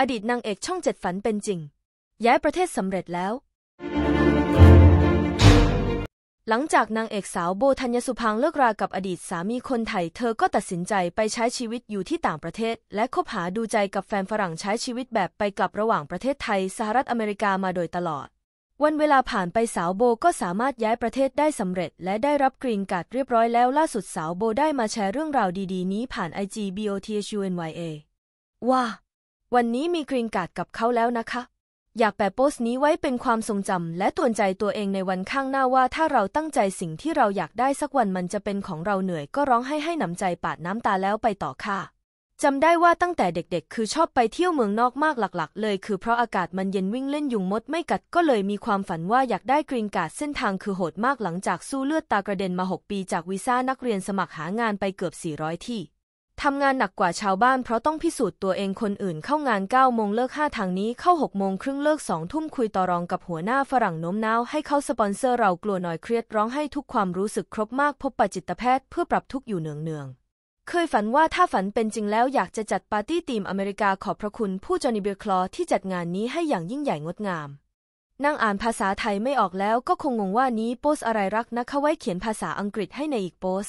อดีตนางเอกช่องเจ็ดฝันเป็นจริง ย้ายประเทศสำเร็จแล้ว หลังจากนางเอกสาวโบธัญสุพังเลิกรากับอดีตสามีคนไทย เธอก็ตัดสินใจไปใช้ชีวิตอยู่ที่ต่างประเทศ และคบหาดูใจกับแฟนฝรั่งใช้ชีวิตแบบไปกลับระหว่างประเทศไทย สหรัฐอเมริกามาโดยตลอด วันเวลาผ่านไปสาวโบก็สามารถย้ายประเทศได้สำเร็จและได้รับกรีนการ์ดเรียบร้อยแล้วล่าสุดสาวโบได้มาแชร์เรื่องราวดี ๆนี้ผ่าน IG BOTHUNYA ว่าวันนี้มีกรีนการ์ดกับเขาแล้วนะคะ อยากแปะโพสต์นี้ไว้เป็นความทรงจำและตวนใจตัวเองในวันข้างหน้าว่าถ้าเราตั้งใจสิ่งที่เราอยากได้สักวันมันจะเป็นของเราเหนื่อย ก็ร้องไห้ให้หนำใจปาดน้ำตาแล้วไปต่อค่ะจำได้ว่าตั้งแต่เด็กๆ คือชอบไปเที่ยวเมืองนอกมากหลัก ๆ เลย คือเพราะอากาศมันเย็นวิ่งเล่นยุงมดไม่กัดก็เลย มีความฝันว่าอยากได้กรีนการ์ดเส้นทางคือโหดมากหลังจากสู้เลือดตากระเด็นมา6ปี จากวีซ่านักเรียนสมัครหางานไปเกือบ400ที่ทำงานหนักกว่าชาวบ้านเพราะต้องพิสูจน์ตัวเองคนอื่นเข้างาน9โมงเลิก5ทางนี้เข้า 6 โมงครึ่งเลิก2ทุ่มคุยต่อรองกับหัวหน้าฝรั่งโน้มน้าว ให้เขาสปอนเซอร์เรากลัวหน่อยเครียดร้องให้ทุกความรู้สึกครบมาก พบปจิตแพทย์เพื่อปรับทุกอยู่เนืองเนืองเคยฝันว่าถ้าฝันเป็นจริงแล้วอยากจะจัดปาร์ตี้ทีมอเมริกาขอบพระคุณผู้จอนิเบียคลอที่จัดงานนี้ให้อย่างยิ่งใหญ่งดงามนั่งอ่านภาษาไทยไม่ออกแล้ว ก็คงงงว่านี้โพสอะไรรักนะคะไว้เขียนภาษาอังกฤษให้ในอีกโพส